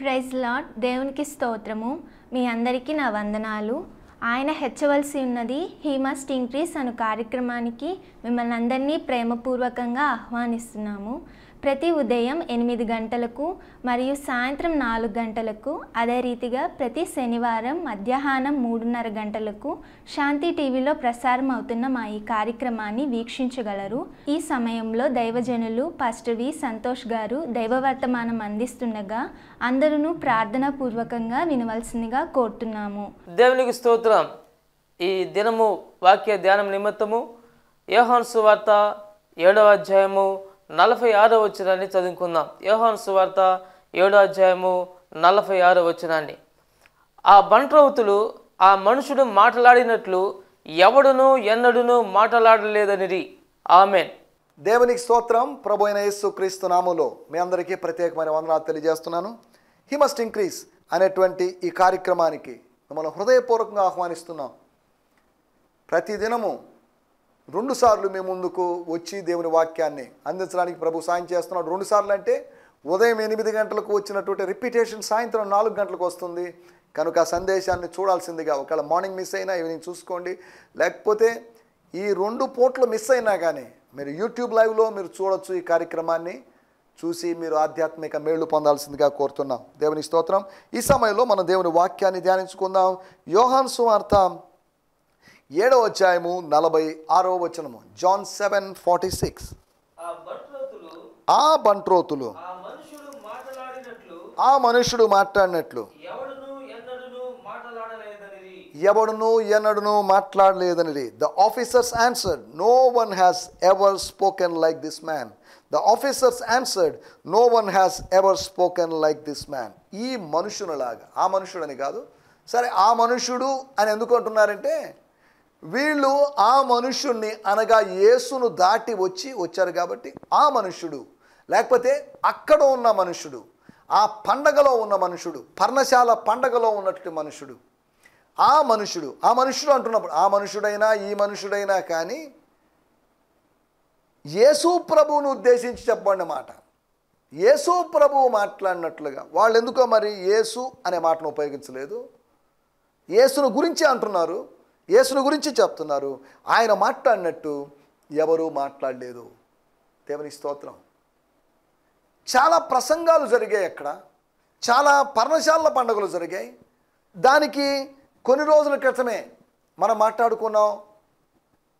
praise lord దేవునికి స్తోత్రము మీ అందరికీ నా వందనాలు ఆయన హెచ్చవలసి ఉన్నది హీమా మస్ట్ ఇంక్రీస్ అను కార్యక్రమానికి మిమ్మల్ని అందరినీ ప్రేమపూర్వకంగా ఆహ్వానిస్తున్నాము ప్రతి ఉదయం ఎనిమిది గంటలకు మరియు సాయంత్రం నాలుగు గంటలకు అదే రీతిగా ప్రతి శనివారం మధ్యాహ్నం మూడున్నర గంటలకు శాంతి టీవీలో ప్రసారం అవుతున్న మా ఈ కార్యక్రమాన్ని వీక్షించగలరు ఈ సమయంలో దైవజనులు పాస్టర్ వి సంతోష్ గారు దైవవర్తమానం అందిస్తుండగా అందరూ ప్రార్థనా పూర్వకంగా వినవలసిందిగా కోరుతున్నాము దేవునికి స్తోత్రం ఈ దినము వాక్య ధ్యానం నిమిత్తము యోహాన్సు వార్త ఏడవ అధ్యాయము నలభై ఆరో వచ్చినాన్ని చదువుకుందాం యోహాన్ సువార్త ఏడో అధ్యాయము నలభై ఆరో వచ్చినాన్ని ఆ బంట్రౌతులు ఆ మనుషుడు మాట్లాడినట్లు ఎవడును ఎన్నడును మాట్లాడలేదనిది ఆమెన్ దేవునికి స్తోత్రం ప్రభు అయిన యేసు క్రీస్తు నామంలో మీ అందరికీ ప్రత్యేకమైన వందనాలు తెలియజేస్తున్నాను హీ మస్ట్ ఇంక్రీజ్ అనేటువంటి ఈ కార్యక్రమానికి మిమ్మల్ని హృదయపూర్వకంగా ఆహ్వానిస్తున్నాం ప్రతిదినము రెండుసార్లు మేము ముందుకు వచ్చి దేవుని వాక్యాన్ని అందించడానికి ప్రభు సాయం చేస్తున్నాడు సార్లు అంటే ఉదయం ఎనిమిది గంటలకు వచ్చినటువంటి రిపిటేషన్ సాయంత్రం నాలుగు గంటలకు వస్తుంది కనుక ఆ సందేశాన్ని చూడాల్సిందిగా ఒకవేళ మార్నింగ్ మిస్ అయినా ఈవినింగ్ చూసుకోండి లేకపోతే ఈ రెండు పోట్లు మిస్ అయినా కానీ మీరు యూట్యూబ్ లైవ్లో మీరు చూడొచ్చు ఈ కార్యక్రమాన్ని చూసి మీరు ఆధ్యాత్మిక మేళ్లు పొందాల్సిందిగా కోరుతున్నాం దేవుని స్తోత్రం ఈ సమయంలో మనం దేవుని వాక్యాన్ని ధ్యానించుకుందాం యోహాన్ సువార్త ఏడవ అధ్యాయము నలభై ఆరో వచనము జాన్ సెవెన్ ఫార్టీ సిక్స్ ఆ బంట్రోతులు ఆ మనుషుడు మాట్లాడినట్లు ఎవడును ఎన్నడును మాట్లాడలేదనిది the officers answered no one has ever spoken like this man the officers answered no one has ever spoken like this man ఈ మనుషునిలాగా ఆ మనుషుడని కాదు సరే ఆ మనుషుడు అని ఎందుకు అంటున్నారంటే వీళ్ళు ఆ మనుష్యుణ్ణి అనగా యేసును దాటి వచ్చి వచ్చారు కాబట్టి ఆ మనుష్యుడు లేకపోతే అక్కడ ఉన్న మనుషుడు ఆ పండగలో ఉన్న మనుషుడు పర్ణశాల పండగలో ఉన్నట్టు మనుషుడు ఆ మనుషుడు ఆ మనుషుడు అంటున్నప్పుడు ఆ మనుషుడైనా ఈ మనుషుడైనా కానీ యేసు ప్రభువును ఉద్దేశించి చెప్పండి మాట యేసు ప్రభువు మాట్లాడినట్లుగా వాళ్ళు ఎందుకో మరి యేసు అనే మాటను ఉపయోగించలేదు యేసును గురించి అంటున్నారు యేసును గురించి చెప్తున్నారు ఆయన మాట్లాడినట్టు ఎవరూ మాట్లాడలేదు దేవుని స్తోత్రం చాలా ప్రసంగాలు జరిగాయి అక్కడ చాలా పర్ణశాల పండుగలు జరిగాయి దానికి కొన్ని రోజుల క్రితమే మనం మాట్లాడుకున్నాం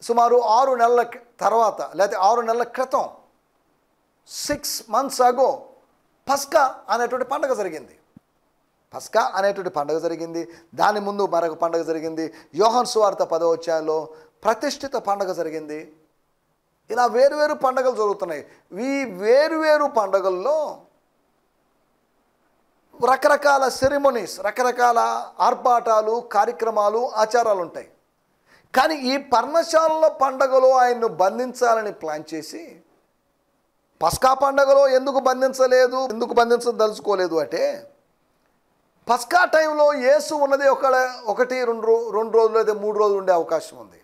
సుమారు ఆరు నెలల తర్వాత లేకపోతే ఆరు నెలల క్రితం సిక్స్ మంత్స్ అగో పస్కా అనేటువంటి పండుగ జరిగింది పస్కా అనేటువంటి పండుగ జరిగింది దాని ముందు మరొక పండుగ జరిగింది యోహన్ సువార్త పదవచ్యాలో ప్రతిష్ఠిత పండుగ జరిగింది ఇలా వేరువేరు పండుగలు జరుగుతున్నాయి ఈ వేరువేరు పండుగల్లో రకరకాల సెరిమొనీస్ రకరకాల ఆర్పాటాలు కార్యక్రమాలు ఆచారాలు ఉంటాయి కానీ ఈ పర్ణశాలల పండుగలో ఆయన్ను బంధించాలని ప్లాన్ చేసి పస్కా పండగలో ఎందుకు బంధించలేదు ఎందుకు బంధించదలుచుకోలేదు అంటే పస్కా టైంలో యేసు ఉన్నది ఒక ఒకటి రెండు రెండు రోజులు అయితే మూడు రోజులు ఉండే అవకాశం ఉంది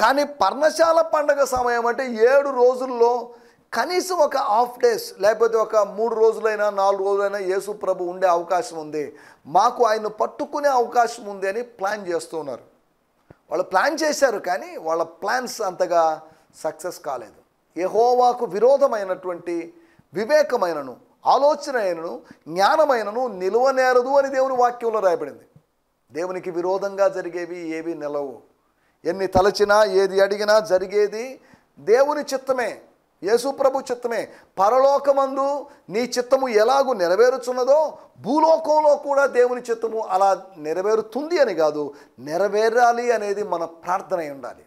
కానీ పర్ణశాల పండగ సమయం అంటే ఏడు రోజుల్లో కనీసం ఒక హాఫ్ డేస్ లేకపోతే ఒక మూడు రోజులైనా నాలుగు రోజులైనా యేసు ప్రభు ఉండే అవకాశం ఉంది మాకు ఆయన పట్టుకునే అవకాశం ఉంది అని ప్లాన్ చేస్తున్నారు వాళ్ళు ప్లాన్ చేశారు కానీ వాళ్ళ ప్లాన్స్ అంతగా సక్సెస్ కాలేదు యహోవాకు విరోధమైనటువంటి వివేకమైనను ఆలోచన అయినను జ్ఞానమైనను నిలువనేరదు అని దేవుని వాక్యంలో రాయబడింది దేవునికి విరోధంగా జరిగేవి ఏవి నిలవు ఎన్ని తలచినా ఏది అడిగినా జరిగేది దేవుని చిత్తమే యేసుప్రభు చిత్తమే పరలోకమందు నీ చిత్తము ఎలాగూ నెరవేరుచున్నదో భూలోకంలో కూడా దేవుని చిత్తము అలా నెరవేరుతుంది అని కాదు నెరవేరాలి అనేది మన ప్రార్థన ఉండాలి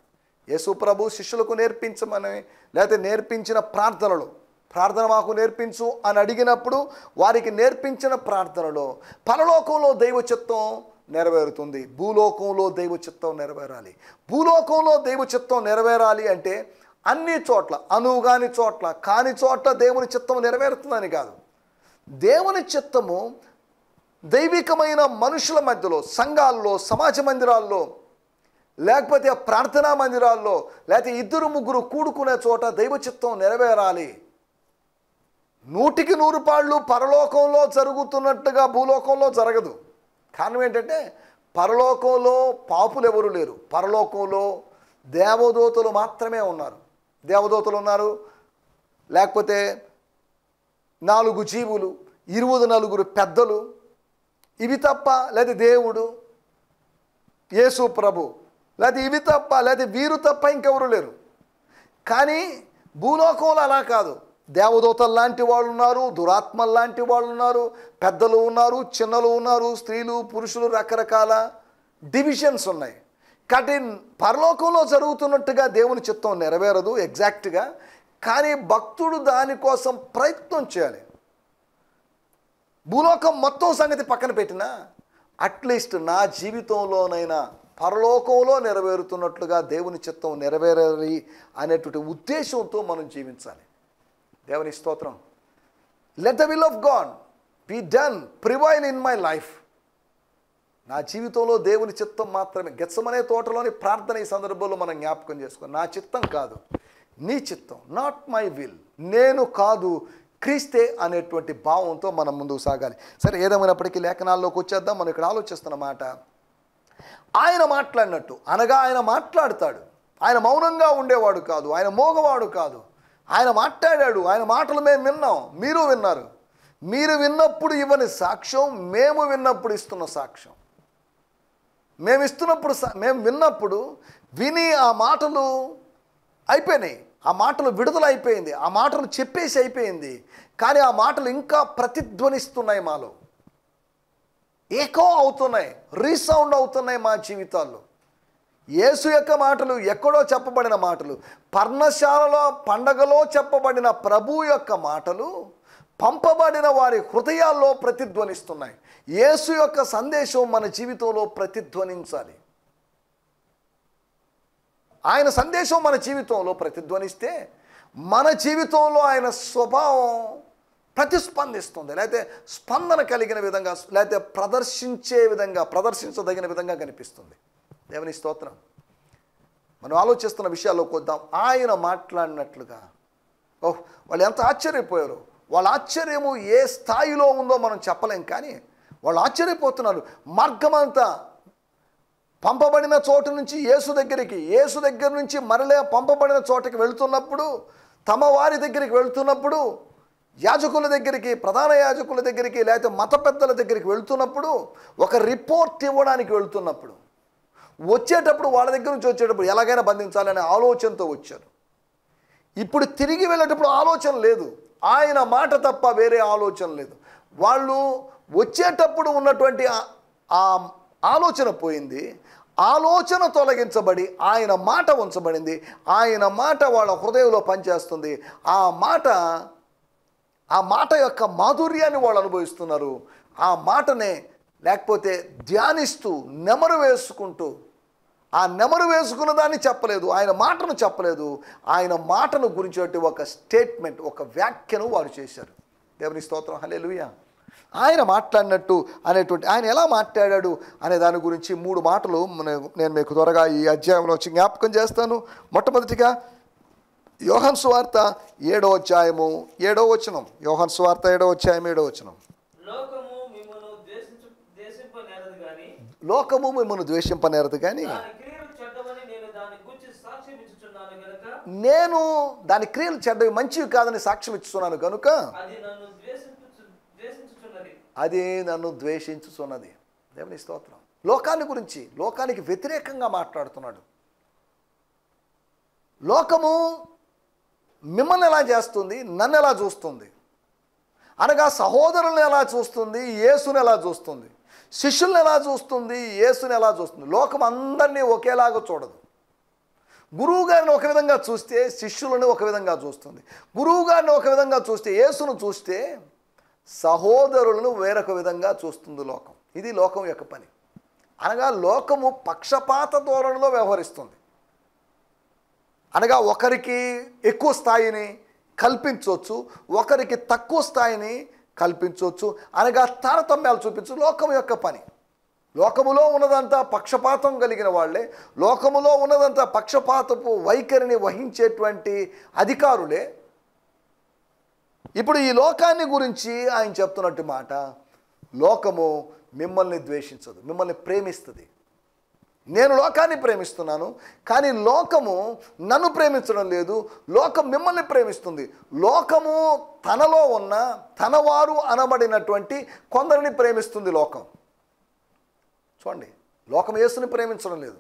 యేసుప్రభు శిష్యులకు నేర్పించమని లేకపోతే నేర్పించిన ప్రార్థనలు ప్రార్థన మాకు నేర్పించు అని అడిగినప్పుడు వారికి నేర్పించిన ప్రార్థనలో పరలోకంలో దైవ చిత్తం నెరవేరుతుంది భూలోకంలో దైవ చిత్తం నెరవేరాలి భూలోకంలో దైవ చిత్తం నెరవేరాలి అంటే అన్ని చోట్ల అనువుగాని చోట్ల కాని చోట్ల దేవుని చిత్తం నెరవేరుతుందని కాదు దేవుని చిత్తము దైవికమైన మనుషుల మధ్యలో సంఘాల్లో సమాజ మందిరాల్లో లేకపోతే ప్రార్థనా మందిరాల్లో లేకపోతే ఇద్దరు ముగ్గురు కూడుకునే చోట దైవ చిత్తం నెరవేరాలి నూటికి నూరు పాళ్ళు పరలోకంలో జరుగుతున్నట్టుగా భూలోకంలో జరగదు కారణం ఏంటంటే పరలోకంలో పాపులు ఎవరు లేరు పరలోకంలో దేవదూతలు మాత్రమే ఉన్నారు దేవదూతలు ఉన్నారు లేకపోతే నాలుగు జీవులు ఇరువది నలుగురు పెద్దలు ఇవి తప్ప లేదా దేవుడు యేసు ప్రభు లేదా ఇవి తప్ప లేదా వీరు తప్ప ఇంకెవరు లేరు కానీ భూలోకంలో అలా కాదు దేవదూతలు లాంటి వాళ్ళు ఉన్నారు దురాత్మల్లాంటి లాంటి వాళ్ళు ఉన్నారు పెద్దలు ఉన్నారు చిన్నలు ఉన్నారు స్త్రీలు పురుషులు రకరకాల డివిజన్స్ ఉన్నాయి కాబట్టి పరలోకంలో జరుగుతున్నట్టుగా దేవుని చిత్తం నెరవేరదు ఎగ్జాక్ట్గా కానీ భక్తుడు దానికోసం ప్రయత్నం చేయాలి భూలోకం మొత్తం సంగతి పక్కన పెట్టినా అట్లీస్ట్ నా జీవితంలోనైనా పరలోకంలో నెరవేరుతున్నట్లుగా దేవుని చిత్తం నెరవేరాలి అనేటువంటి ఉద్దేశంతో మనం జీవించాలి దేవుని స్తోత్రం let the will of God be done prevail in my life నా జీవితంలో దేవుని చిత్తం మాత్రమే గెచ్చమనే తోటలోని ప్రార్థన ఈ సందర్భంలో మనం జ్ఞాపకం చేసుకో నా చిత్తం కాదు నీ చిత్తం నాట్ మై విల్ నేను కాదు క్రీస్తే అనేటువంటి భావంతో మనం ముందుకు సాగాలి సరే ఏదేమైనప్పటికీ లేఖనాల్లోకి వచ్చేద్దాం మనం ఇక్కడ ఆలోచిస్తున్నమాట ఆయన మాట్లాడినట్టు అనగా ఆయన మాట్లాడతాడు ఆయన మౌనంగా ఉండేవాడు కాదు ఆయన మోగవాడు కాదు ఆయన మాట్లాడాడు ఆయన మాటలు మేము విన్నాం మీరు విన్నారు మీరు విన్నప్పుడు ఇవ్వని సాక్ష్యం మేము విన్నప్పుడు ఇస్తున్న సాక్ష్యం మేము ఇస్తున్నప్పుడు మేము విన్నప్పుడు విని ఆ మాటలు అయిపోయినాయి ఆ మాటలు విడుదల అయిపోయింది ఆ మాటలు చెప్పేసి అయిపోయింది కానీ ఆ మాటలు ఇంకా ప్రతిధ్వనిస్తున్నాయి మాలో ఏకో అవుతున్నాయి రీసౌండ్ అవుతున్నాయి మా జీవితాల్లో యేసు యొక్క మాటలు ఎక్కడో చెప్పబడిన మాటలు పర్ణశాలలో పండగలో చెప్పబడిన ప్రభు యొక్క మాటలు పంపబడిన వారి హృదయాల్లో ప్రతిధ్వనిస్తున్నాయి యేసు యొక్క సందేశం మన జీవితంలో ప్రతిధ్వనించాలి ఆయన సందేశం మన జీవితంలో ప్రతిధ్వనిస్తే మన జీవితంలో ఆయన స్వభావం ప్రతిస్పందిస్తుంది లేకపోతే స్పందన కలిగిన విధంగా లేకపోతే ప్రదర్శించే విధంగా ప్రదర్శించదగిన విధంగా కనిపిస్తుంది దేవుని స్తోత్రం మనం ఆలోచిస్తున్న విషయాల్లో కొద్దాం ఆయన మాట్లాడినట్లుగా ఓహ్ వాళ్ళు ఎంత ఆశ్చర్యపోయారు వాళ్ళ ఆశ్చర్యము ఏ స్థాయిలో ఉందో మనం చెప్పలేం కానీ వాళ్ళు ఆశ్చర్యపోతున్నారు మార్గమంతా పంపబడిన చోటు నుంచి యేసు దగ్గరికి యేసు దగ్గర నుంచి మరలే పంపబడిన చోటకి వెళుతున్నప్పుడు తమ వారి దగ్గరికి వెళుతున్నప్పుడు యాజకుల దగ్గరికి ప్రధాన యాజకుల దగ్గరికి లేకపోతే మత పెద్దల దగ్గరికి వెళుతున్నప్పుడు ఒక రిపోర్ట్ ఇవ్వడానికి వెళుతున్నప్పుడు వచ్చేటప్పుడు వాళ్ళ దగ్గర నుంచి వచ్చేటప్పుడు ఎలాగైనా బంధించాలనే ఆలోచనతో వచ్చారు ఇప్పుడు తిరిగి వెళ్ళేటప్పుడు ఆలోచన లేదు ఆయన మాట తప్ప వేరే ఆలోచన లేదు వాళ్ళు వచ్చేటప్పుడు ఉన్నటువంటి ఆ ఆలోచన పోయింది ఆలోచన తొలగించబడి ఆయన మాట ఉంచబడింది ఆయన మాట వాళ్ళ హృదయంలో పనిచేస్తుంది ఆ మాట ఆ మాట యొక్క మాధుర్యాన్ని వాళ్ళు అనుభవిస్తున్నారు ఆ మాటనే లేకపోతే ధ్యానిస్తూ నెమరు వేసుకుంటూ ఆ నెమరు వేసుకున్న దాన్ని చెప్పలేదు ఆయన మాటను చెప్పలేదు ఆయన మాటను గురించేటి ఒక స్టేట్మెంట్ ఒక వ్యాఖ్యను వారు చేశారు దేవుని స్తోత్రం హలేలుయా ఆయన మాట్లాడినట్టు అనేటువంటి ఆయన ఎలా మాట్లాడాడు అనే దాని గురించి మూడు మాటలు నేను మీకు త్వరగా ఈ అధ్యాయంలో వచ్చి జ్ఞాపకం చేస్తాను మొట్టమొదటిగా యోహన్ స్వార్త ఏడో అధ్యాయము ఏడో వచనం యోహన్ స్వార్త ఏడో అధ్యాయం ఏడో వచనం లోకము మిమ్మల్ని ద్వేషింపనేరదు కానీ నేను దాని క్రియలు చెడ్డవి మంచివి కాదని సాక్ష్యం ఇచ్చుతున్నాను కనుక అది నన్ను ద్వేషించుతున్నది దేవుని స్తోత్రం లోకాన్ని గురించి లోకానికి వ్యతిరేకంగా మాట్లాడుతున్నాడు లోకము మిమ్మల్ని ఎలా చేస్తుంది నన్ను ఎలా చూస్తుంది అనగా సహోదరులను ఎలా చూస్తుంది యేసుని ఎలా చూస్తుంది శిష్యులను ఎలా చూస్తుంది యేసుని ఎలా చూస్తుంది లోకం అందరినీ ఒకేలాగా చూడదు గురువు గారిని ఒక విధంగా చూస్తే శిష్యులను ఒక విధంగా చూస్తుంది గురువు గారిని ఒక విధంగా చూస్తే యేసును చూస్తే సహోదరులను వేరొక విధంగా చూస్తుంది లోకం ఇది లోకం యొక్క పని అనగా లోకము పక్షపాత ధోరణిలో వ్యవహరిస్తుంది అనగా ఒకరికి ఎక్కువ స్థాయిని కల్పించవచ్చు ఒకరికి తక్కువ స్థాయిని కల్పించవచ్చు అనగా తారతమ్యాలు చూపించు లోకం యొక్క పని లోకములో ఉన్నదంతా పక్షపాతం కలిగిన వాళ్ళే లోకములో ఉన్నదంతా పక్షపాతపు వైఖరిని వహించేటువంటి అధికారులే ఇప్పుడు ఈ లోకాన్ని గురించి ఆయన చెప్తున్నట్టు మాట లోకము మిమ్మల్ని ద్వేషించదు మిమ్మల్ని ప్రేమిస్తుంది నేను లోకాన్ని ప్రేమిస్తున్నాను కానీ లోకము నన్ను ప్రేమించడం లేదు లోకం మిమ్మల్ని ప్రేమిస్తుంది లోకము తనలో ఉన్న తనవారు అనబడినటువంటి కొందరిని ప్రేమిస్తుంది లోకం చూడండి లోకం యేసుని ప్రేమించడం లేదు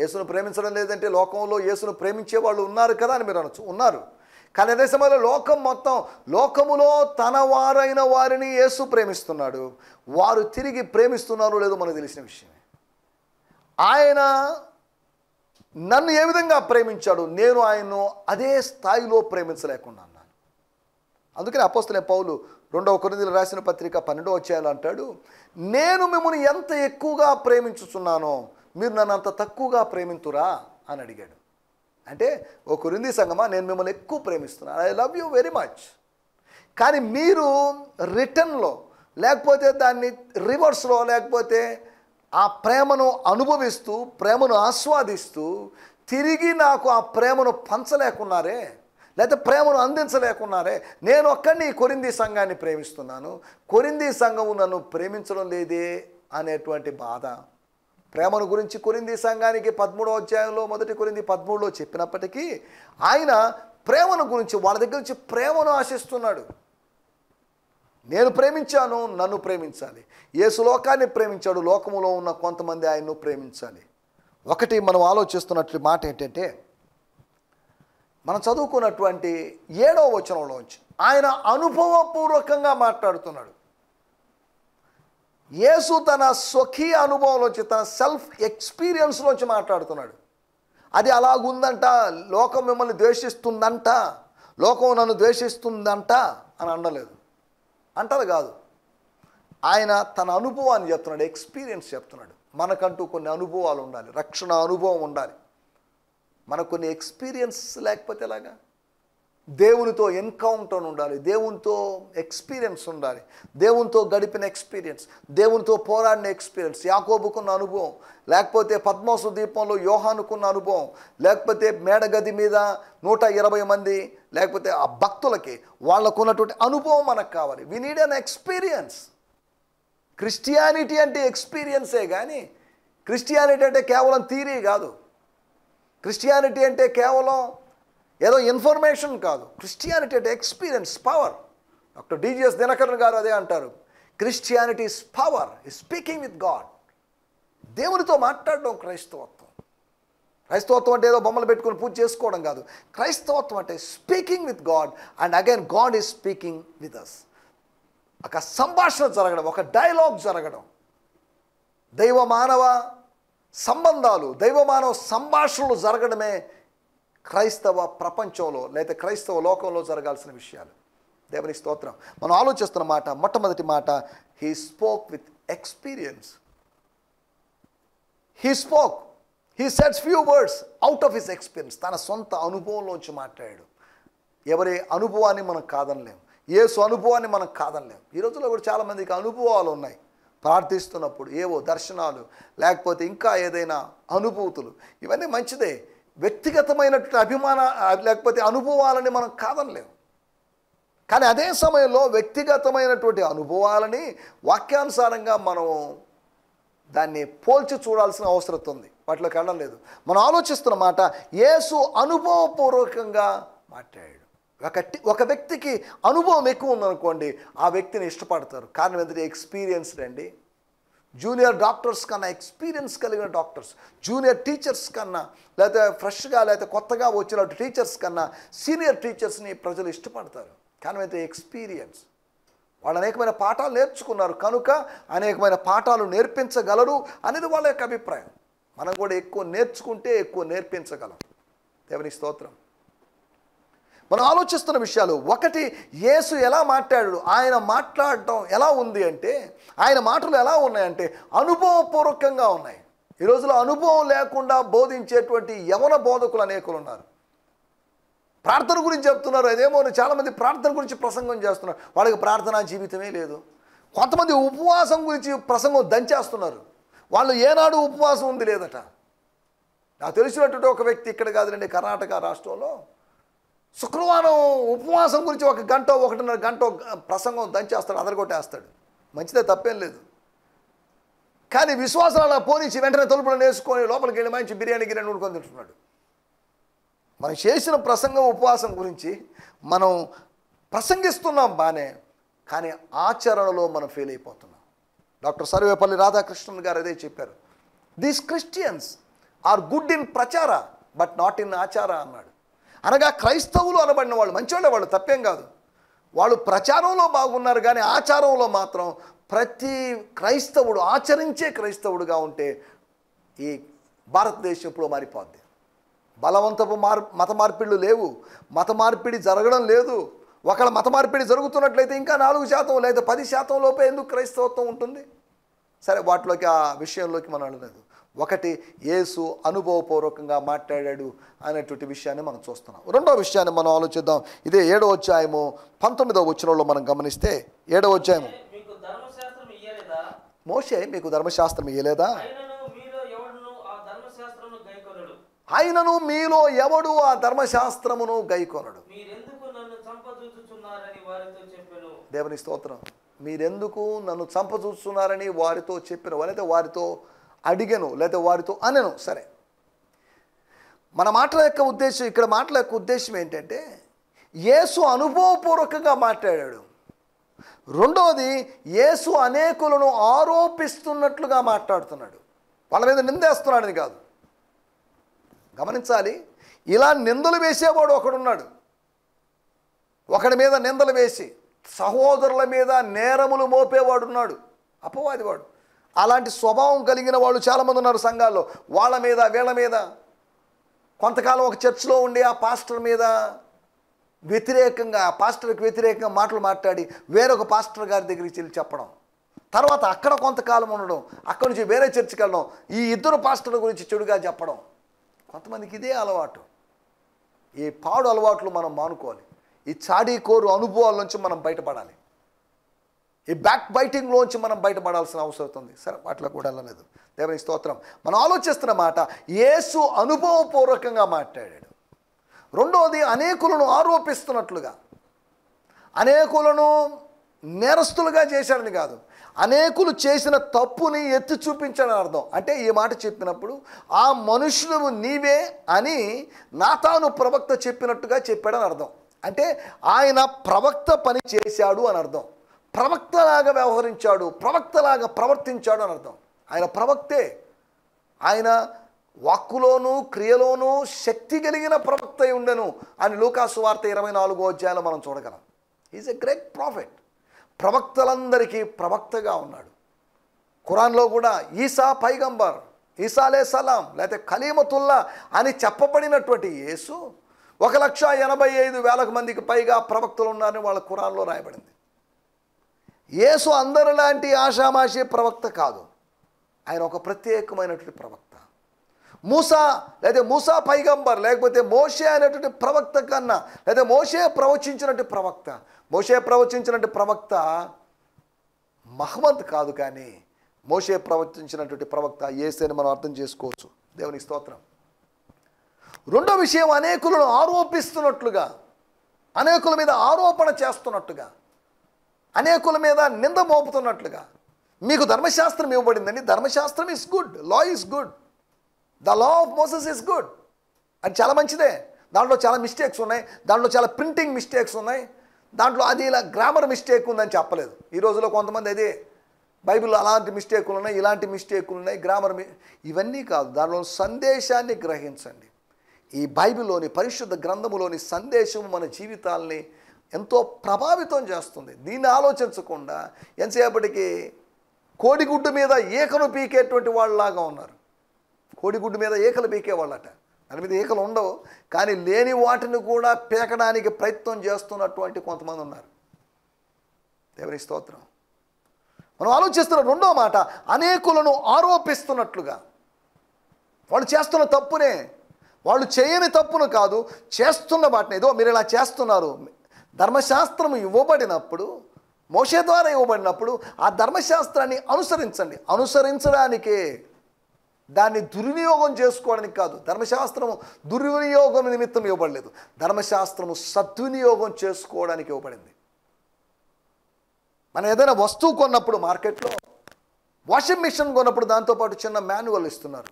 యేసును ప్రేమించడం లేదంటే లోకంలో యేసును ప్రేమించే వాళ్ళు ఉన్నారు కదా అని మీరు అనొచ్చు ఉన్నారు కానీ అదే సమయంలో లోకం మొత్తం లోకములో తన వారైన వారిని యేసు ప్రేమిస్తున్నాడు వారు తిరిగి ప్రేమిస్తున్నారు లేదో మనకు తెలిసిన విషయమే ఆయన నన్ను ఏ విధంగా ప్రేమించాడు నేను ఆయన్ను అదే స్థాయిలో ప్రేమించలేకుండా అన్నాను అందుకని అపోస్తలే పౌలు రెండవ కొరిందులు రాసిన పత్రిక పన్నెండో వచ్చేయాలంటాడు అంటాడు నేను మిమ్మల్ని ఎంత ఎక్కువగా ప్రేమించుతున్నానో మీరు నన్ను అంత తక్కువగా ప్రేమింతురా అని అడిగాడు అంటే ఓ రింది సంగమా నేను మిమ్మల్ని ఎక్కువ ప్రేమిస్తున్నాను I love you very much కానీ మీరు రిటర్న్లో లేకపోతే దాన్ని రివర్స్లో లేకపోతే ఆ ప్రేమను అనుభవిస్తూ ప్రేమను ఆస్వాదిస్తూ తిరిగి నాకు ఆ ప్రేమను పంచలేకున్నారే లేదా ప్రేమను అందించలేకున్నారే నేను ఒక్కడిని కొరింది సంఘాన్ని ప్రేమిస్తున్నాను కొరింది సంఘము నన్ను ప్రేమించడం లేదే అనేటువంటి బాధ ప్రేమను గురించి కొరింది సంఘానికి పదమూడో అధ్యాయంలో మొదటి కొరింది పదమూడులో చెప్పినప్పటికీ ఆయన ప్రేమను గురించి వాళ్ళ దగ్గర నుంచి ప్రేమను ఆశిస్తున్నాడు నేను ప్రేమించాను నన్ను ప్రేమించాలి ఏసు లోకాన్ని ప్రేమించాడు లోకములో ఉన్న కొంతమంది ఆయన్ను ప్రేమించాలి ఒకటి మనం ఆలోచిస్తున్నట్లు మాట ఏంటంటే మనం చదువుకున్నటువంటి ఏడవ వచనంలోంచి ఆయన అనుభవపూర్వకంగా మాట్లాడుతున్నాడు యేసు తన స్వకీయ అనుభవంలోంచి తన సెల్ఫ్ ఎక్స్పీరియన్స్లోంచి మాట్లాడుతున్నాడు అది అలాగుందంట లోకం మిమ్మల్ని ద్వేషిస్తుందంట లోకం నన్ను ద్వేషిస్తుందంట అని అనలేదు అంటారు కాదు ఆయన తన అనుభవాన్ని చెప్తున్నాడు ఎక్స్పీరియన్స్ చెప్తున్నాడు మనకంటూ కొన్ని అనుభవాలు ఉండాలి రక్షణ అనుభవం ఉండాలి మనకు కొన్ని ఎక్స్పీరియన్స్ లేకపోతే ఎలాగా దేవునితో ఎన్కౌంటర్ ఉండాలి దేవునితో ఎక్స్పీరియన్స్ ఉండాలి దేవునితో గడిపిన ఎక్స్పీరియన్స్ దేవునితో పోరాడిన ఎక్స్పీరియన్స్ యాకోబుకున్న అనుభవం లేకపోతే పద్మోసు దీపంలో యోహానుకున్న అనుభవం లేకపోతే మేడగది మీద నూట ఇరవై మంది లేకపోతే ఆ భక్తులకి వాళ్ళకున్నటువంటి అనుభవం మనకు కావాలి we need an experience Christianity అంటే ఎక్స్పీరియన్సే కానీ క్రిస్టియానిటీ అంటే కేవలం థీరీ కాదు క్రిస్టియానిటీ అంటే కేవలం ఏదో ఇన్ఫర్మేషన్ కాదు క్రిస్టియానిటీ అంటే experience power doctor DGS Dinakaran గారు అదే అంటారు Christianity power speaking with God దేవునితో మాట్లాడడం క్రైస్తవత్వం క్రైస్తవత్వం అంటే ఏదో బొమ్మలు పెట్టుకుని పూజ చేసుకోవడం కాదు క్రైస్తవత్వం అంటే speaking with God and again God is speaking with us ఒక సంభాషణ జరగడం ఒక డైలాగ్ జరగడం దైవ మానవ సంబంధాలు దైవ మానవ సంభాషణలు జరగడమే క్రైస్తవ ప్రపంచంలో లేదా క్రైస్తవ లోకంలో జరగాల్సిన విషయాలు దేవుని స్తోత్రం మనం ఆలోచిస్తున్న మాట మొట్టమొదటి మాట he spoke with experience he spoke he sets few words out of his experience తన సొంత అనుభవంలోంచి మాట్లాడాడు ఎవరి అనుభవాన్ని మనం కాదనలేము సో అనుభవాన్ని మనం కాదనలేము ఈ రోజుల్లో కూడా చాలామందికి అనుభవాలు ఉన్నాయి ప్రార్థిస్తున్నప్పుడు ఏవో దర్శనాలు లేకపోతే ఇంకా ఏదైనా అనుభూతులు ఇవన్నీ మంచిదే వ్యక్తిగతమైనటువంటి అభిమాన లేకపోతే అనుభవాలని మనం కాదనలేము కానీ అదే సమయంలో వ్యక్తిగతమైనటువంటి అనుభవాలని వాక్యానుసారంగా మనం దాన్ని పోల్చి చూడాల్సిన అవసరం ఉంది వాటిలో కనడం లేదు మనం ఆలోచిస్తున్న మాట యేసు అనుభవపూర్వకంగా మాట్లాడాడు ఒక ఒక వ్యక్తికి అనుభవం ఎక్కువ ఉందనుకోండి ఆ వ్యక్తిని ఇష్టపడతారు కారణం ఏంటంటే ఎక్స్పీరియన్స్డ్ అండి జూనియర్ డాక్టర్స్ కన్నా ఎక్స్పీరియన్స్ కలిగిన డాక్టర్స్ జూనియర్ టీచర్స్ కన్నా లేకపోతే ఫ్రెష్గా లేకపోతే కొత్తగా వచ్చిన టీచర్స్ కన్నా సీనియర్ టీచర్స్ని ప్రజలు ఇష్టపడతారు కానీ అయితే ఎక్స్పీరియన్స్ వాళ్ళు అనేకమైన పాఠాలు నేర్చుకున్నారు కనుక అనేకమైన పాఠాలు నేర్పించగలరు అనేది వాళ్ళ యొక్క అభిప్రాయం మనం కూడా ఎక్కువ నేర్చుకుంటే ఎక్కువ నేర్పించగలం దేవుని స్తోత్రం మనం ఆలోచిస్తున్న విషయాలు ఒకటి యేసు ఎలా మాట్లాడాడు ఆయన మాట్లాడటం ఎలా ఉంది అంటే ఆయన మాటలు ఎలా ఉన్నాయంటే అనుభవపూర్వకంగా ఉన్నాయి ఈ రోజులో అనుభవం లేకుండా బోధించేటువంటి యవన బోధకులు అనేకులు ఉన్నారు ప్రార్థన గురించి చెప్తున్నారు అదేమో చాలామంది ప్రార్థన గురించి ప్రసంగం చేస్తున్నారు వాళ్ళకి ప్రార్థనా జీవితమే లేదు కొంతమంది ఉపవాసం గురించి ప్రసంగం దంచేస్తున్నారు వాళ్ళు ఏనాడు ఉపవాసం ఉంది లేదట నాకు తెలిసినటువంటి ఒక వ్యక్తి ఇక్కడ కాదులండి కర్ణాటక రాష్ట్రంలో శుక్రవారం ఉపవాసం గురించి ఒక గంట ఒకటిన్నర గంట ప్రసంగం దంచేస్తాడు అదరగొట్టేస్తాడు మంచిదే తప్పేం లేదు కానీ విశ్వాసాలు అలా పోనిచ్చి వెంటనే తలుపులను వేసుకొని లోపలికి వెళ్ళి మంచి బిర్యానీ గిర్యానీ వండుకొని తింటున్నాడు మనం చేసిన ప్రసంగం ఉపవాసం గురించి మనం ప్రసంగిస్తున్నాం బాగానే కానీ ఆచరణలో మనం ఫెయిల్ అయిపోతున్నాం డాక్టర్ సర్వేపల్లి రాధాకృష్ణన్ గారు అదే చెప్పారు these Christians are good in prachar but not in achar అన్నాడు అనగా క్రైస్తవులు అనబడిన వాళ్ళు మంచివాళ్ళు వాళ్ళు తప్పేం కాదు వాళ్ళు ప్రచారంలో బాగున్నారు కానీ ఆచారంలో మాత్రం ప్రతి క్రైస్తవుడు ఆచరించే క్రైస్తవుడుగా ఉంటే ఈ భారతదేశం ఇప్పుడు మారిపోద్ది బలవంతపు మార్ మత మార్పిళ్ళు లేవు మత మార్పిడి జరగడం లేదు ఒకళ్ళ మత మార్పిడి జరుగుతున్నట్లయితే ఇంకా నాలుగు శాతం లేదా పది శాతం లోపే ఎందుకు క్రైస్తవత్వం ఉంటుంది సరే వాటిలోకి ఆ విషయంలోకి మనం అనలేదు ఒకటి యేసు అనుభవపూర్వకంగా మాట్లాడాడు అనేటువంటి విషయాన్ని మనం చూస్తున్నాం రెండో విషయాన్ని మనం ఆలోచిద్దాం ఇదే ఏడో అధ్యాయము పంతొమ్మిదవ వచ్చినలో మనం గమనిస్తే ఏడో అధ్యాయము మోసే మీకు ధర్మశాస్త్రం ఇయ్యలేదా ఆయనను మీలో ఎవడు ఆ ధర్మశాస్త్రమును గైకొనడు దేవుని స్తోత్రం మీరెందుకు నన్ను చంప చూస్తున్నారని వారితో చెప్పిన వాళ్ళైతే వారితో అడిగను లేదా వారితో అనను సరే మన మాటల యొక్క ఉద్దేశం ఇక్కడ మాటల యొక్క ఉద్దేశం ఏంటంటే యేసు అనుభవపూర్వకంగా మాట్లాడాడు రెండవది యేసు అనేకులను ఆరోపిస్తున్నట్లుగా మాట్లాడుతున్నాడు వాళ్ళ మీద నిందేస్తున్నాడని కాదు గమనించాలి ఇలా నిందలు వేసేవాడు ఒకడున్నాడు ఒకడి మీద నిందలు వేసి సహోదరుల మీద నేరములు మోపేవాడున్నాడు అపవాదివాడు అలాంటి స్వభావం కలిగిన వాళ్ళు చాలామంది ఉన్నారు సంఘాల్లో వాళ్ళ మీద వీళ్ళ మీద కొంతకాలం ఒక చర్చ్లో ఉండి ఆ పాస్టర్ మీద వ్యతిరేకంగా ఆ పాస్టర్కి వ్యతిరేకంగా మాటలు మాట్లాడి వేరొక పాస్టర్ గారి దగ్గరికి వెళ్ళి చెప్పడం తర్వాత అక్కడ కొంతకాలం ఉండడం అక్కడ నుంచి వేరే చర్చికి వెళ్ళడం ఈ ఇద్దరు పాస్టర్ల గురించి చెడుగా చెప్పడం కొంతమందికి ఇదే అలవాటు ఈ పాడు అలవాట్లు మనం మానుకోవాలి ఈ చాడీ కోరు అనుభవాల నుంచి మనం బయటపడాలి ఈ బ్యాక్ బైటింగ్లోంచి మనం బయటపడాల్సిన అవసరం ఉంది సరే వాటిలో కూడా వెళ్ళలేదు దేవుని స్తోత్రం మనం ఆలోచిస్తున్న మాట యేసు అనుభవపూర్వకంగా మాట్లాడాడు రెండవది అనేకులను ఆరోపిస్తున్నట్లుగా అనేకులను నేరస్తులుగా చేశాడని కాదు అనేకులు చేసిన తప్పుని ఎత్తి చూపించడం అర్థం అంటే ఈ మాట చెప్పినప్పుడు ఆ మనుషులు నీవే అని నా తాను ప్రవక్త చెప్పినట్టుగా చెప్పాడని అర్థం అంటే ఆయన ప్రవక్త పని చేశాడు అని అర్థం ప్రవక్తలాగా వ్యవహరించాడు ప్రవక్తలాగా ప్రవర్తించాడు అని అర్థం ఆయన ప్రవక్తే ఆయన వాక్కులోనూ క్రియలోనూ శక్తి కలిగిన ప్రవక్త ఉండను అని లూకాసు వార్త ఇరవై నాలుగో అధ్యాయంలో మనం చూడగలం ఈజ్ ఎ గ్రేట్ ప్రాఫిట్ ప్రవక్తలందరికీ ప్రవక్తగా ఉన్నాడు ఖురాన్లో కూడా ఈసా పైగంబర్ ఈసాలే సలాం లేకపోతే కలీమతుల్లా అని చెప్పబడినటువంటి యేసు ఒక లక్ష ఎనభై ఐదు వేలకు మందికి పైగా ప్రవక్తలు ఉన్నారని వాళ్ళ ఖురాన్లో రాయబడింది యేసు అందరిలాంటి ఆషామాషి ప్రవక్త కాదు ఆయన ఒక ప్రత్యేకమైనటువంటి ప్రవక్త మూసా లేదా మూసా పైగంబర్ లేకపోతే మోషే అనేటువంటి ప్రవక్త కన్నా లేదా మోషే ప్రవచించినటువంటి ప్రవక్త మోషే ప్రవచించినటువంటి ప్రవక్త మహమ్మద్ కాదు కానీ మోషే ప్రవచించినటువంటి ప్రవక్త ఏసని మనం అర్థం చేసుకోవచ్చు దేవుని స్తోత్రం రెండో విషయం అనేకులను ఆరోపిస్తున్నట్లుగా అనేకుల మీద ఆరోపణ చేస్తున్నట్టుగా అనేకుల మీద నింద మోపుతున్నట్లుగా మీకు ధర్మశాస్త్రం ఇవ్వబడిందండి ధర్మశాస్త్రం is good law is good the law of Moses is good అది చాలా మంచిదే దాంట్లో చాలా మిస్టేక్స్ ఉన్నాయి దాంట్లో చాలా ప్రింటింగ్ మిస్టేక్స్ ఉన్నాయి దాంట్లో అది ఇలా గ్రామర్ మిస్టేక్ ఉందని చెప్పలేదు ఈ రోజులో కొంతమంది అదే బైబిల్ అలాంటి మిస్టేకులు ఉన్నాయి ఇలాంటి మిస్టేకులు ఉన్నాయి గ్రామర్ ఇవన్నీ కాదు దానిలో సందేశాన్ని గ్రహించండి ఈ బైబిల్లోని పరిశుద్ధ గ్రంథములోని సందేశం మన జీవితాల్ని ఎంతో ప్రభావితం చేస్తుంది దీన్ని ఆలోచించకుండా ఎంతసేపటికి కోడిగుడ్డు మీద ఏకలు పీకేటువంటి వాళ్ళలాగా ఉన్నారు కోడిగుడ్డు మీద ఏకలు పీకేవాళ్ళట దాని మీద ఏకలు ఉండవు కానీ లేని వాటిని కూడా పీకడానికి ప్రయత్నం చేస్తున్నటువంటి కొంతమంది ఉన్నారు దేవుని స్తోత్రం మనం ఆలోచిస్తున్న రెండో మాట అనేకులను ఆరోపిస్తున్నట్లుగా వాళ్ళు చేస్తున్న తప్పునే వాళ్ళు చేయని తప్పును కాదు చేస్తున్న వాటిని ఏదో మీరు ఇలా చేస్తున్నారు ధర్మశాస్త్రము ఇవ్వబడినప్పుడు మోష ద్వారా ఇవ్వబడినప్పుడు ఆ ధర్మశాస్త్రాన్ని అనుసరించండి అనుసరించడానికే దాన్ని దుర్వినియోగం చేసుకోవడానికి కాదు ధర్మశాస్త్రము దుర్వినియోగం నిమిత్తం ఇవ్వబడలేదు ధర్మశాస్త్రము సద్వినియోగం చేసుకోవడానికి ఇవ్వబడింది మనం ఏదైనా వస్తువు కొన్నప్పుడు మార్కెట్లో వాషింగ్ మిషన్ కొన్నప్పుడు దాంతోపాటు చిన్న మాన్యువల్ ఇస్తున్నారు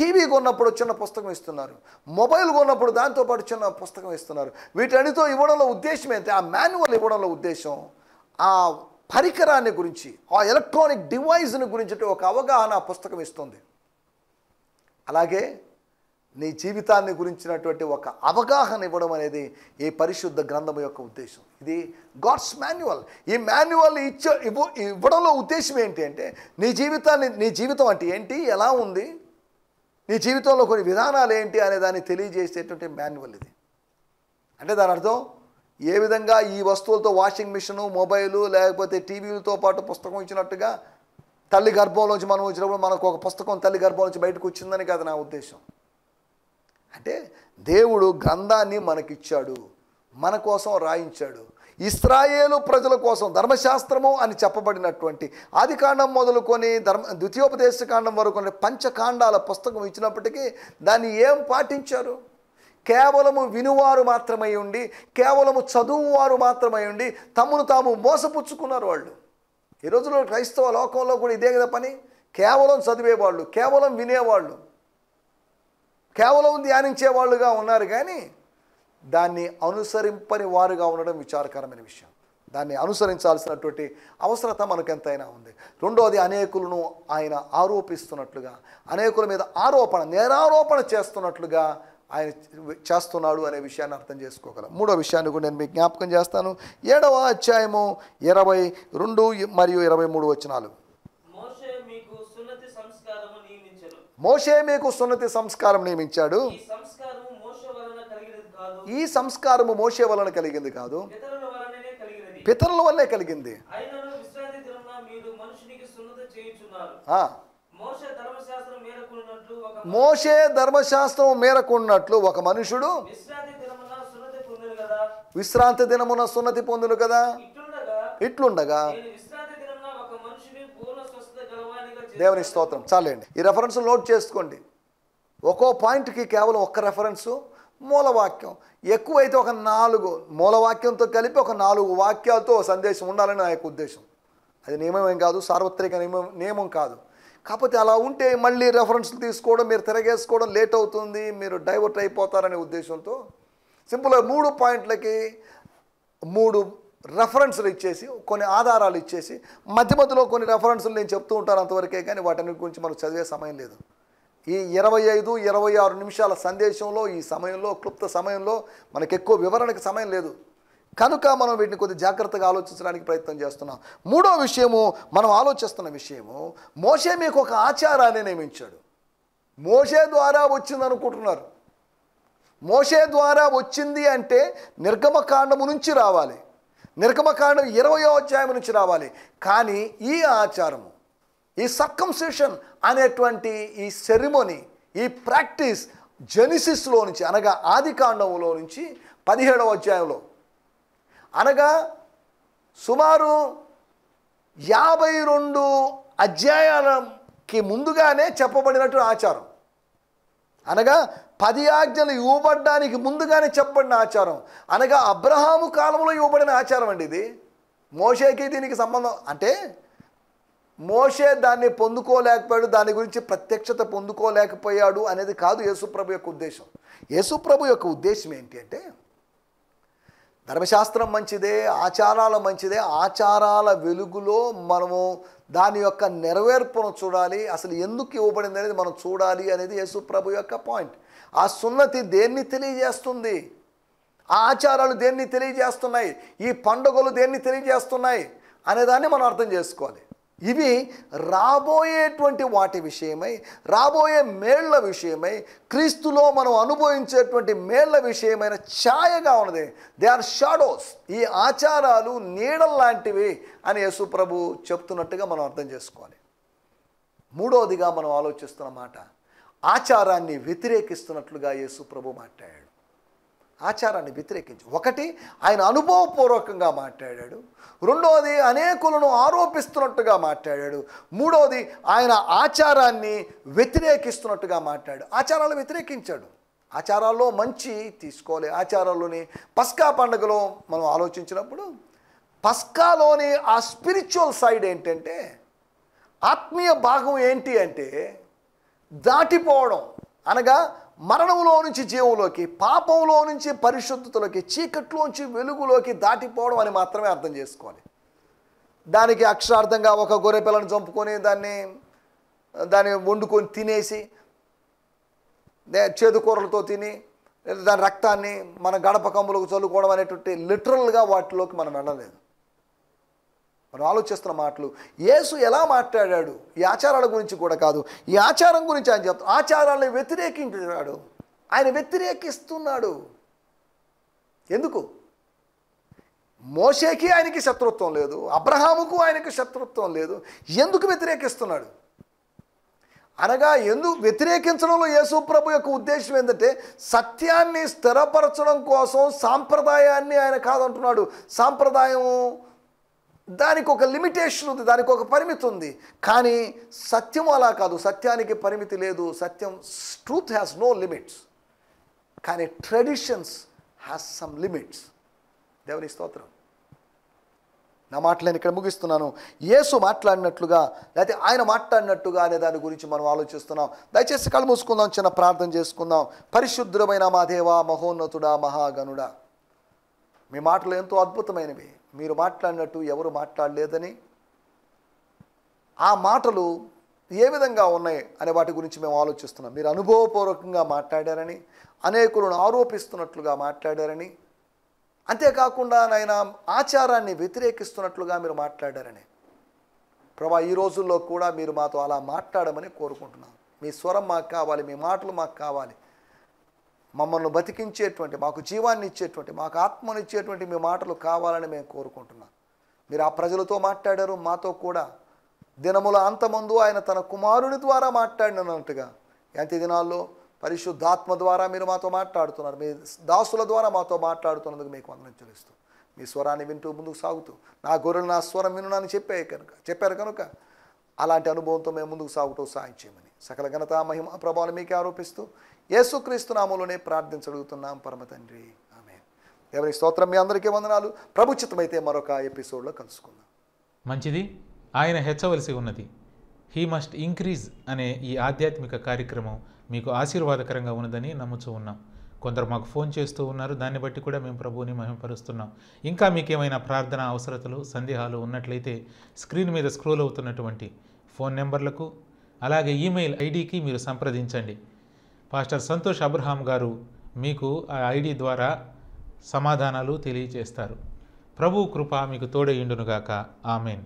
టీవీ కొన్నప్పుడు చిన్న పుస్తకం ఇస్తున్నారు మొబైల్ కొన్నప్పుడు దాంతోపాటు చిన్న పుస్తకం ఇస్తున్నారు వీటన్నిటితో ఇవ్వడంలో ఉద్దేశం ఏంటి ఆ మాన్యువల్ ఇవ్వడంలో ఉద్దేశం ఆ పరికరాన్ని గురించి ఆ ఎలక్ట్రానిక్ డివైస్ని గురించి ఒక అవగాహన పుస్తకం ఇస్తుంది అలాగే నీ జీవితాన్ని గురించినటువంటి ఒక అవగాహన ఇవ్వడం అనేది ఈ పరిశుద్ధ గ్రంథం యొక్క ఉద్దేశం ఇది గాడ్స్ మాన్యువల్ ఈ మాన్యువల్ ఇచ్చ ఇవ్వడంలో ఉద్దేశం ఏంటి అంటే నీ జీవితాన్ని నీ జీవితం అంటే ఏంటి ఎలా ఉంది నీ జీవితంలో కొన్ని విధానాలు ఏంటి అనే దాన్ని తెలియజేసేటువంటి మాన్యువల్ ఇది అంటే దాని అర్థం ఏ విధంగా ఈ వస్తువులతో వాషింగ్ మిషను మొబైలు లేకపోతే టీవీలతో పాటు పుస్తకం ఇచ్చినట్టుగా తల్లి గర్భంలోంచి మనం వచ్చినప్పుడు మనకు ఒక పుస్తకం తల్లి గర్భంలోంచి బయటకు వచ్చిందని కాదు నా ఉద్దేశం అంటే దేవుడు గ్రంథాన్ని మనకిచ్చాడు మన కోసం రాయించాడు ఇస్రాయేలు ప్రజల కోసం ధర్మశాస్త్రము అని చెప్పబడినటువంటి ఆదికాండం మొదలుకొని ధర్మ ద్వితీయోపదేశ కాండం వరకు పంచకాండాల పుస్తకం ఇచ్చినప్పటికీ దాన్ని ఏం పాటించారు కేవలము వినువారు మాత్రమై ఉండి కేవలము చదువువారు మాత్రమై ఉండి తమను తాము మోసపుచ్చుకున్నారు వాళ్ళు ఈ రోజులో క్రైస్తవ లోకంలో కూడా ఇదే కదా పని కేవలం చదివేవాళ్ళు కేవలం వినేవాళ్ళు కేవలం ధ్యానించేవాళ్ళుగా ఉన్నారు కానీ దాన్ని అనుసరింపని వారుగా ఉండడం విచారకరమైన విషయం దాన్ని అనుసరించాల్సినటువంటి అవసరత మనకు ఎంతైనా ఉంది రెండోది అనేకులను ఆయన ఆరోపిస్తున్నట్లుగా అనేకుల మీద ఆరోపణ నేరారోపణ చేస్తున్నట్లుగా ఆయన చేస్తున్నాడు అనే విషయాన్ని అర్థం చేసుకోగలం మూడో విషయాన్ని కూడా నేను మీకు జ్ఞాపకం చేస్తాను ఏడవ అధ్యాయము ఇరవై రెండు మరియు ఇరవై మూడు వచనాలు మోషే మీకు సున్నతి సంస్కారం నియమించాడు ఈ సంస్కారము మోసే వలన కలిగింది కాదు పితరుల వల్లే కలిగింది మోసే ధర్మశాస్త్రం మేరకున్నట్లు ఒక మనుషుడు విశ్రాంతి దినమున సున్నతి పొందును కదా ఇట్లుండగా దేవుని స్తోత్రం చాలండి ఈ రెఫరెన్స్ నోట్ చేసుకోండి ఒక్కో పాయింట్కి కేవలం ఒక్క రెఫరెన్సు మూలవాక్యం ఎక్కువైతే ఒక నాలుగు మూలవాక్యంతో కలిపి ఒక నాలుగు వాక్యాలతో సందేశం ఉండాలని నా యొక్క ఉద్దేశం అది నియమం ఏం కాదు సార్వత్రిక నియమం నియమం కాదు కాకపోతే అలా ఉంటే మళ్ళీ రెఫరెన్స్లు తీసుకోవడం మీరు తిరగేసుకోవడం లేట్ అవుతుంది మీరు డైవర్ట్ అయిపోతారనే ఉద్దేశంతో సింపుల్గా మూడు పాయింట్లకి మూడు రెఫరెన్స్లు ఇచ్చేసి కొన్ని ఆధారాలు ఇచ్చేసి మధ్య మధ్యలో కొన్ని రెఫరెన్స్లు నేను చెప్తూ ఉంటాను అంతవరకే కానీ వాటి గురించి మనకు చదివే సమయం లేదు ఈ ఇరవై ఐదు ఇరవై ఆరు నిమిషాల సందేశంలో ఈ సమయంలో క్లుప్త సమయంలో మనకు ఎక్కువ వివరణకు సమయం లేదు కనుక మనం వీటిని కొద్ది జాగ్రత్తగా ఆలోచించడానికి ప్రయత్నం చేస్తున్నాం మూడో విషయము మనం ఆలోచిస్తున్న విషయము మోసే మీకు ఒక ఆచారాన్ని నియమించాడు మోసే ద్వారా వచ్చింది అనుకుంటున్నారు మోసే ద్వారా వచ్చింది అంటే నిర్గమకాండము నుంచి రావాలి నిర్గమకాండం ఇరవయో అధ్యాయం నుంచి రావాలి కానీ ఈ ఆచారము ఈ సర్కంసేషన్ అనేటువంటి ఈ సెరిమొనీ ఈ ప్రాక్టీస్ జెనిసిస్లో నుంచి అనగా ఆది కాండంలో నుంచి పదిహేడవ అధ్యాయంలో అనగా సుమారు యాభై రెండు అధ్యాయాలకి ముందుగానే చెప్పబడినట్టు ఆచారం అనగా పది ఆజ్ఞలు ఇవ్వబడ్డానికి ముందుగానే చెప్పబడిన ఆచారం అనగా అబ్రహాము కాలంలో ఇవ్వబడిన ఆచారం అండి ఇది మోషేకి దీనికి సంబంధం అంటే మోషే దాన్ని పొందుకోలేకపోయాడు దాని గురించి ప్రత్యక్షత పొందుకోలేకపోయాడు అనేది కాదు యేసుప్రభు యొక్క ఉద్దేశం యేసుప్రభు యొక్క ఉద్దేశం ఏంటి అంటే ధర్మశాస్త్రం మంచిదే ఆచారాలు మంచిదే ఆచారాల వెలుగులో మనము దాని యొక్క నెరవేర్పును చూడాలి అసలు ఎందుకు ఇవ్వబడింది అనేది మనం చూడాలి అనేది యేసుప్రభు యొక్క పాయింట్ ఆ సున్నతి దేన్ని తెలియజేస్తుంది ఆ ఆచారాలు దేన్ని తెలియజేస్తున్నాయి ఈ పండుగలు దేన్ని తెలియజేస్తున్నాయి అనేదాన్ని మనం అర్థం చేసుకోవాలి ఇవి రాబోయేటువంటి వాటి విషయమై రాబోయే మేళ్ల విషయమై క్రీస్తులో మనం అనుభవించేటువంటి మేళ్ల విషయమైన ఛాయగా ఉన్నది దే ఆర్ షాడోస్ ఈ ఆచారాలు నీడల్లాంటివి అని యశుప్రభు చెప్తున్నట్టుగా మనం అర్థం చేసుకోవాలి మూడవదిగా మనం ఆలోచిస్తున్న మాట ఆచారాన్ని వ్యతిరేకిస్తున్నట్లుగా యేసుప్రభు మాట్లాడాడు ఆచారాన్ని వ్యతిరేకించి ఒకటి ఆయన అనుభవపూర్వకంగా మాట్లాడాడు రెండవది అనేకులను ఆరోపిస్తున్నట్టుగా మాట్లాడాడు మూడవది ఆయన ఆచారాన్ని వ్యతిరేకిస్తున్నట్టుగా మాట్లాడు ఆచారాలు వ్యతిరేకించాడు ఆచారాల్లో మంచి తీసుకోవాలి ఆచారాల్లోని పస్కా పండుగలో మనం ఆలోచించినప్పుడు పస్కాలోని ఆ స్పిరిచువల్ సైడ్ ఏంటంటే ఆత్మీయ భాగం ఏంటి అంటే దాటిపోవడం అనగా మరణంలో నుంచి జీవంలోకి పాపంలో నుంచి పరిశుద్ధతలోకి చీకట్లోంచి వెలుగులోకి దాటిపోవడం అని మాత్రమే అర్థం చేసుకోవాలి దానికి అక్షరార్థంగా ఒక గొర్రె పిల్లను చంపుకొని దాన్ని దాన్ని వండుకొని తినేసి చేదు కూరలతో తిని దాని రక్తాన్ని మన గడప కమ్ములకు చల్లుకోవడం అనేటువంటి లిటరల్గా వాటిలోకి మనం వెళ్ళలేదు మనం ఆలోచిస్తున్న మాటలు యేసు ఎలా మాట్లాడాడు ఈ ఆచారాల గురించి కూడా కాదు ఈ ఆచారం గురించి ఆయన చెప్తా ఆచారాలను వ్యతిరేకించాడు ఆయన వ్యతిరేకిస్తున్నాడు ఎందుకు మోషేకి ఆయనకి శత్రుత్వం లేదు అబ్రహాముకు ఆయనకి శత్రుత్వం లేదు ఎందుకు వ్యతిరేకిస్తున్నాడు అనగా ఎందుకు వ్యతిరేకించడంలో యేసు ప్రభు యొక్క ఉద్దేశం ఏంటంటే సత్యాన్ని స్థిరపరచడం కోసం సాంప్రదాయాన్ని ఆయన కాదంటున్నాడు సాంప్రదాయము దానికి ఒక లిమిటేషన్ ఉంది దానికి ఒక పరిమితి ఉంది కానీ సత్యం అలా కాదు సత్యానికి పరిమితి లేదు సత్యం ట్రూత్ హ్యాస్ నో లిమిట్స్ కానీ ట్రెడిషన్స్ హ్యాస్ సమ్ లిమిట్స్ దేవుని స్తోత్రం నా మాటలు నేను ఇక్కడ ముగిస్తున్నాను యేసు మాట్లాడినట్లుగా లేకపోతే ఆయన మాట్లాడినట్టుగా అనే దాని గురించి మనం ఆలోచిస్తున్నాం దయచేసి కళ్ళు మూసుకుందాం చిన్న ప్రార్థన చేసుకుందాం పరిశుద్ధమైన మా దేవా మహోన్నతుడా మహాగనుడా మీ మాటలు ఎంతో అద్భుతమైనవి మీరు మాట్లాడినట్టు ఎవరు మాట్లాడలేదని ఆ మాటలు ఏ విధంగా ఉన్నాయి అనే వాటి గురించి మేము ఆలోచిస్తున్నాం మీరు అనుభవపూర్వకంగా మాట్లాడారని అనేకులను ఆరోపిస్తున్నట్లుగా మాట్లాడారని అంతేకాకుండా నాయన ఆచారాన్ని వ్యతిరేకిస్తున్నట్లుగా మీరు మాట్లాడారని ప్రభా ఈ రోజుల్లో కూడా మీరు మాతో అలా మాట్లాడమని కోరుకుంటున్నాం మీ స్వరం మాకు కావాలి మీ మాటలు మాకు కావాలి మమ్మల్ని బతికించేటువంటి మాకు జీవాన్ని ఇచ్చేటువంటి మాకు ఆత్మనిచ్చేటువంటి ఇచ్చేటువంటి మీ మాటలు కావాలని మేము కోరుకుంటున్నాం మీరు ఆ ప్రజలతో మాట్లాడారు మాతో కూడా దినముల అంతమందు ఆయన తన కుమారుని ద్వారా మాట్లాడినట్టుగా ఎంత దినాల్లో పరిశుద్ధాత్మ ద్వారా మీరు మాతో మాట్లాడుతున్నారు మీ దాసుల ద్వారా మాతో మాట్లాడుతున్నందుకు మీకు వందనం చెల్లిస్తూ మీ స్వరాన్ని వింటూ ముందుకు సాగుతూ నా గొర్రెలు నా స్వరం వినునని చెప్పాయి కనుక చెప్పారు కనుక అలాంటి అనుభవంతో మేము ముందుకు సాగుతూ సాయం చేయమని సకల ఘనత మహిమ ప్రభావాలు మీకే ఆరోపిస్తూ యేసుక్రీస్తు నామంలోనే ప్రార్థించగలుగుతున్నాం పరమ తండ్రి ఆమె ఎవరి స్తోత్రం మీ అందరికీ వందనాలు ప్రభుచితమైతే మరొక ఎపిసోడ్లో కలుసుకుందాం మంచిది ఆయన హెచ్చవలసి ఉన్నది హీ మస్ట్ ఇంక్రీజ్ అనే ఈ ఆధ్యాత్మిక కార్యక్రమం మీకు ఆశీర్వాదకరంగా ఉన్నదని నమ్ముచూ ఉన్నాం కొందరు మాకు ఫోన్ చేస్తూ ఉన్నారు దాన్ని బట్టి కూడా మేము ప్రభువుని మహిమపరుస్తున్నాం ఇంకా మీకేమైనా ప్రార్థన అవసరతలు సందేహాలు ఉన్నట్లయితే స్క్రీన్ మీద స్క్రోల్ అవుతున్నటువంటి ఫోన్ నెంబర్లకు అలాగే ఈమెయిల్ ఐడికి మీరు సంప్రదించండి పాస్టర్ సంతోష్ అబ్రహాం గారు మీకు ఆ ఐడి ద్వారా సమాధానాలు తెలియజేస్తారు ప్రభు కృప మీకు తోడయుండునుగాక ఆమెన్